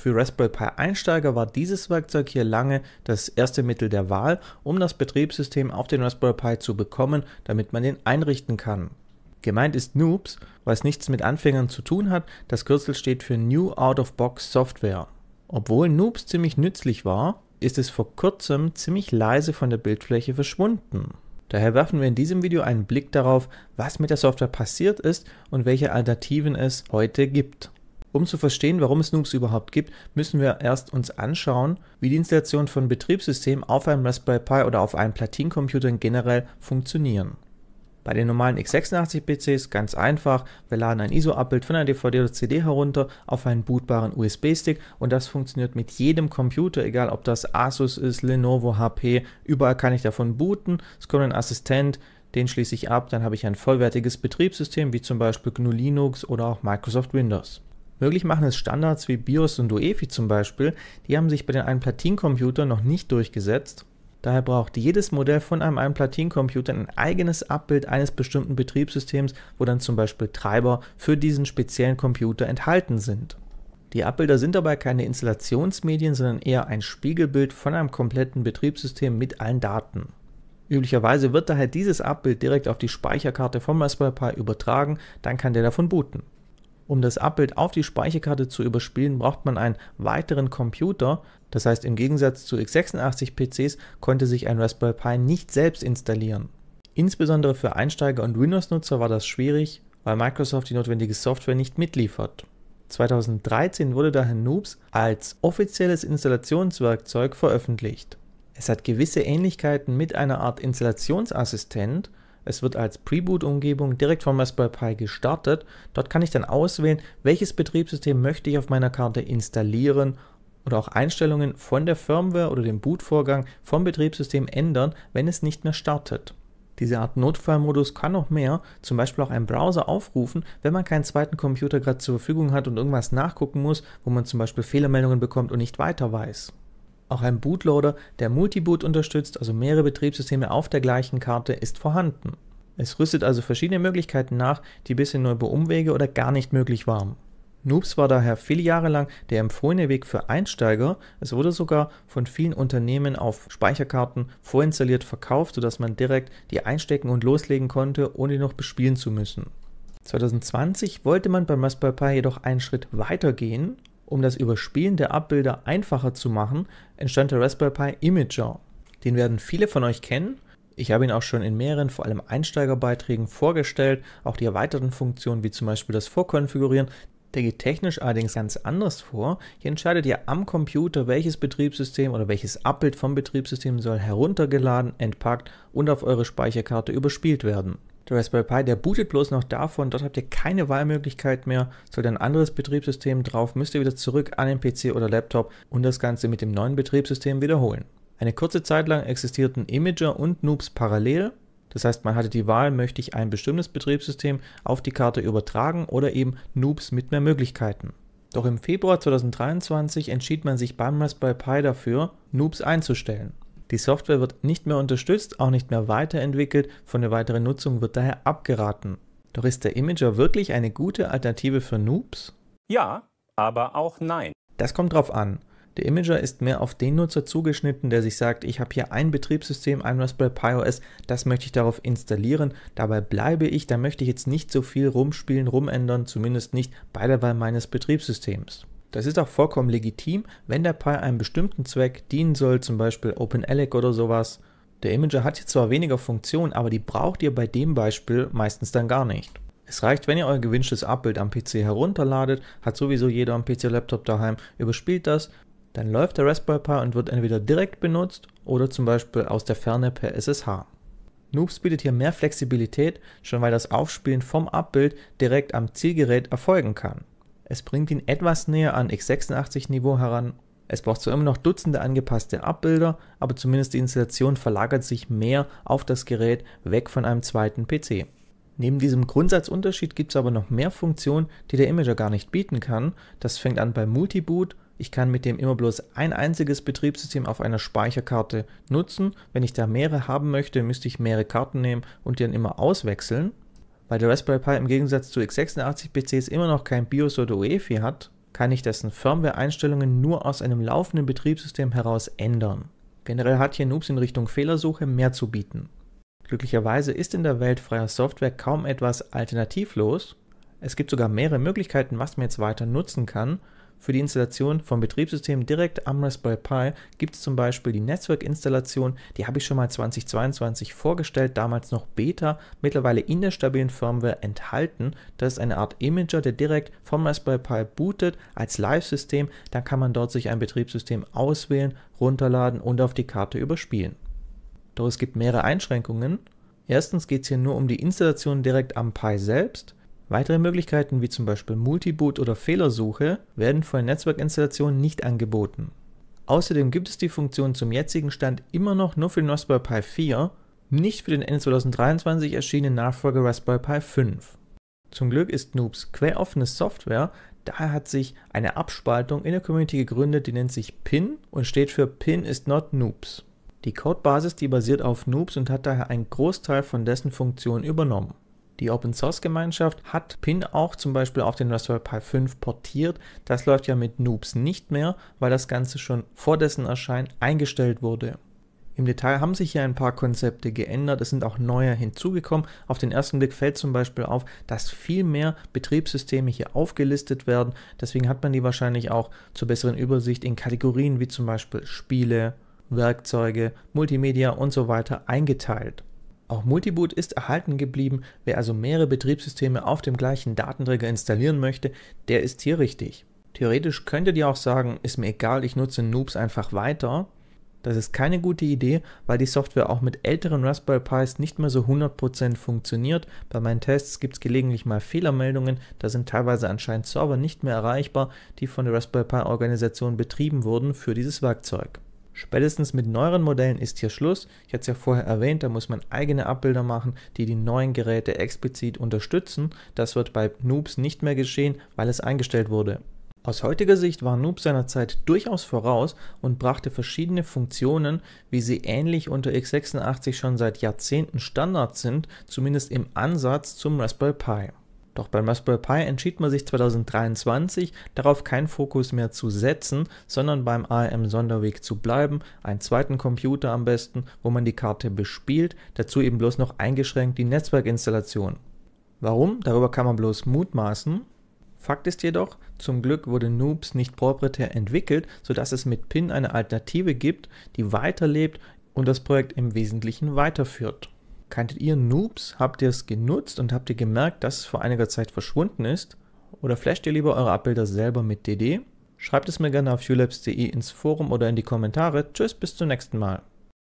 Für Raspberry Pi Einsteiger war dieses Werkzeug hier lange das erste Mittel der Wahl, um das Betriebssystem auf den Raspberry Pi zu bekommen, damit man den einrichten kann. Gemeint ist Noobs, was nichts mit Anfängern zu tun hat, das Kürzel steht für New Out of Box Software. Obwohl Noobs ziemlich nützlich war, ist es vor kurzem ziemlich leise von der Bildfläche verschwunden. Daher werfen wir in diesem Video einen Blick darauf, was mit der Software passiert ist und welche Alternativen es heute gibt. Um zu verstehen, warum es Nukes überhaupt gibt, müssen wir erst uns anschauen, wie die Installation von Betriebssystemen auf einem Raspberry Pi oder auf einem Platincomputern generell funktionieren. Bei den normalen x86-PCs ganz einfach, wir laden ein ISO-Abbild von einer DVD oder CD herunter auf einen bootbaren USB-Stick und das funktioniert mit jedem Computer, egal ob das Asus ist, Lenovo, HP, überall kann ich davon booten, es kommt ein Assistent, den schließe ich ab, dann habe ich ein vollwertiges Betriebssystem wie zum Beispiel GNU Linux oder auch Microsoft Windows. Möglich machen es Standards wie BIOS und UEFI zum Beispiel, die haben sich bei den einen platin noch nicht durchgesetzt. Daher braucht jedes Modell von einem einen platin ein eigenes Abbild eines bestimmten Betriebssystems, wo dann zum Beispiel Treiber für diesen speziellen Computer enthalten sind. Die Abbilder sind dabei keine Installationsmedien, sondern eher ein Spiegelbild von einem kompletten Betriebssystem mit allen Daten. Üblicherweise wird daher dieses Abbild direkt auf die Speicherkarte vom Raspberry Pi übertragen, dann kann der davon booten. Um das Abbild auf die Speicherkarte zu überspielen, braucht man einen weiteren Computer. Das heißt, im Gegensatz zu x86-PCs konnte sich ein Raspberry Pi nicht selbst installieren. Insbesondere für Einsteiger und Windows-Nutzer war das schwierig, weil Microsoft die notwendige Software nicht mitliefert. 2013 wurde daher Noobs als offizielles Installationswerkzeug veröffentlicht. Es hat gewisse Ähnlichkeiten mit einer Art Installationsassistent, es wird als Preboot-Umgebung direkt vom Raspberry Pi gestartet. Dort kann ich dann auswählen, welches Betriebssystem möchte ich auf meiner Karte installieren oder auch Einstellungen von der Firmware oder dem Bootvorgang vom Betriebssystem ändern, wenn es nicht mehr startet. Diese Art Notfallmodus kann noch mehr, zum Beispiel auch einen Browser aufrufen, wenn man keinen zweiten Computer gerade zur Verfügung hat und irgendwas nachgucken muss, wo man zum Beispiel Fehlermeldungen bekommt und nicht weiter weiß. Auch ein Bootloader, der Multiboot unterstützt, also mehrere Betriebssysteme auf der gleichen Karte, ist vorhanden. Es rüstet also verschiedene Möglichkeiten nach, die bisher nur über Umwege oder gar nicht möglich waren. Noobs war daher viele Jahre lang der empfohlene Weg für Einsteiger. Es wurde sogar von vielen Unternehmen auf Speicherkarten vorinstalliert verkauft, sodass man direkt die einstecken und loslegen konnte, ohne noch bespielen zu müssen. 2020 wollte man beim Raspberry Pi jedoch einen Schritt weiter gehen um das Überspielen der Abbilder einfacher zu machen, entstand der Raspberry Pi Imager. Den werden viele von euch kennen. Ich habe ihn auch schon in mehreren, vor allem Einsteigerbeiträgen vorgestellt, auch die erweiterten Funktionen wie zum Beispiel das Vorkonfigurieren. Der geht technisch allerdings ganz anders vor. Hier entscheidet ihr am Computer, welches Betriebssystem oder welches Abbild vom Betriebssystem soll heruntergeladen, entpackt und auf eure Speicherkarte überspielt werden. Der Raspberry Pi, der bootet bloß noch davon. Dort habt ihr keine Wahlmöglichkeit mehr. Sollte ein anderes Betriebssystem drauf, müsst ihr wieder zurück an den PC oder Laptop und das Ganze mit dem neuen Betriebssystem wiederholen. Eine kurze Zeit lang existierten Imager und Noobs parallel. Das heißt, man hatte die Wahl, möchte ich ein bestimmtes Betriebssystem auf die Karte übertragen oder eben Noobs mit mehr Möglichkeiten. Doch im Februar 2023 entschied man sich beim Raspberry Pi dafür, Noobs einzustellen. Die Software wird nicht mehr unterstützt, auch nicht mehr weiterentwickelt, von der weiteren Nutzung wird daher abgeraten. Doch ist der Imager wirklich eine gute Alternative für Noobs? Ja, aber auch nein. Das kommt drauf an. Der Imager ist mehr auf den Nutzer zugeschnitten, der sich sagt, ich habe hier ein Betriebssystem, ein Raspberry Pi OS, das möchte ich darauf installieren, dabei bleibe ich, da möchte ich jetzt nicht so viel rumspielen, rumändern, zumindest nicht bei der Wahl meines Betriebssystems. Das ist auch vollkommen legitim, wenn der Pi einem bestimmten Zweck dienen soll, zum Beispiel OpenELEC oder sowas. Der Imager hat jetzt zwar weniger Funktionen, aber die braucht ihr bei dem Beispiel meistens dann gar nicht. Es reicht, wenn ihr euer gewünschtes Abbild am PC herunterladet, hat sowieso jeder am PC-Laptop daheim, überspielt das, dann läuft der Raspberry Pi und wird entweder direkt benutzt oder zum Beispiel aus der Ferne per SSH. Noobs bietet hier mehr Flexibilität, schon weil das Aufspielen vom Abbild direkt am Zielgerät erfolgen kann. Es bringt ihn etwas näher an x86-Niveau heran. Es braucht zwar immer noch Dutzende angepasste Abbilder, aber zumindest die Installation verlagert sich mehr auf das Gerät weg von einem zweiten PC. Neben diesem Grundsatzunterschied gibt es aber noch mehr Funktionen, die der Imager gar nicht bieten kann. Das fängt an bei Multiboot. Ich kann mit dem immer bloß ein einziges Betriebssystem auf einer Speicherkarte nutzen. Wenn ich da mehrere haben möchte, müsste ich mehrere Karten nehmen und die dann immer auswechseln. Weil der Raspberry Pi im Gegensatz zu x86-PCs immer noch kein BIOS oder UEFI hat, kann ich dessen Firmware-Einstellungen nur aus einem laufenden Betriebssystem heraus ändern. Generell hat hier Noobs in Richtung Fehlersuche mehr zu bieten. Glücklicherweise ist in der Welt freier Software kaum etwas alternativlos. Es gibt sogar mehrere Möglichkeiten, was man jetzt weiter nutzen kann für die Installation von Betriebssystemen direkt am Raspberry Pi gibt es zum Beispiel die Netzwerkinstallation, die habe ich schon mal 2022 vorgestellt, damals noch Beta, mittlerweile in der stabilen Firmware enthalten. Das ist eine Art Imager, der direkt vom Raspberry Pi bootet als Live-System. Dann kann man dort sich ein Betriebssystem auswählen, runterladen und auf die Karte überspielen. Doch es gibt mehrere Einschränkungen. Erstens geht es hier nur um die Installation direkt am Pi selbst. Weitere Möglichkeiten wie zum Beispiel Multiboot oder Fehlersuche werden von den Netzwerkinstallationen nicht angeboten. Außerdem gibt es die Funktion zum jetzigen Stand immer noch nur für den Raspberry Pi 4, nicht für den Ende 2023 erschienenen Nachfolger Raspberry Pi 5. Zum Glück ist Noobs queroffene Software, daher hat sich eine Abspaltung in der Community gegründet, die nennt sich PIN und steht für PIN is not Noobs. Die Codebasis, die basiert auf Noobs und hat daher einen Großteil von dessen Funktionen übernommen. Die Open Source Gemeinschaft hat Pin auch zum Beispiel auf den Raspberry Pi 5 portiert. Das läuft ja mit Noobs nicht mehr, weil das Ganze schon vor dessen Erscheinen eingestellt wurde. Im Detail haben sich hier ein paar Konzepte geändert, es sind auch neue hinzugekommen. Auf den ersten Blick fällt zum Beispiel auf, dass viel mehr Betriebssysteme hier aufgelistet werden. Deswegen hat man die wahrscheinlich auch zur besseren Übersicht in Kategorien wie zum Beispiel Spiele, Werkzeuge, Multimedia und so weiter eingeteilt. Auch Multiboot ist erhalten geblieben. Wer also mehrere Betriebssysteme auf dem gleichen Datenträger installieren möchte, der ist hier richtig. Theoretisch könntet ihr auch sagen, ist mir egal, ich nutze Noobs einfach weiter. Das ist keine gute Idee, weil die Software auch mit älteren Raspberry Pis nicht mehr so 100% funktioniert. Bei meinen Tests gibt es gelegentlich mal Fehlermeldungen, da sind teilweise anscheinend Server nicht mehr erreichbar, die von der Raspberry Pi Organisation betrieben wurden für dieses Werkzeug. Spätestens mit neueren Modellen ist hier Schluss. Ich hatte es ja vorher erwähnt, da muss man eigene Abbilder machen, die die neuen Geräte explizit unterstützen. Das wird bei Noobs nicht mehr geschehen, weil es eingestellt wurde. Aus heutiger Sicht war Noob seinerzeit durchaus voraus und brachte verschiedene Funktionen, wie sie ähnlich unter x86 schon seit Jahrzehnten Standard sind, zumindest im Ansatz zum Raspberry Pi. Doch beim Raspberry Pi entschied man sich 2023, darauf keinen Fokus mehr zu setzen, sondern beim ARM-Sonderweg zu bleiben, einen zweiten Computer am besten, wo man die Karte bespielt, dazu eben bloß noch eingeschränkt die Netzwerkinstallation. Warum? Darüber kann man bloß mutmaßen. Fakt ist jedoch, zum Glück wurde Noobs nicht proprietär entwickelt, sodass es mit PIN eine Alternative gibt, die weiterlebt und das Projekt im Wesentlichen weiterführt. Kanntet ihr Noobs? Habt ihr es genutzt und habt ihr gemerkt, dass es vor einiger Zeit verschwunden ist? Oder flasht ihr lieber eure Abbilder selber mit DD? Schreibt es mir gerne auf ulabs.de ins Forum oder in die Kommentare. Tschüss, bis zum nächsten Mal.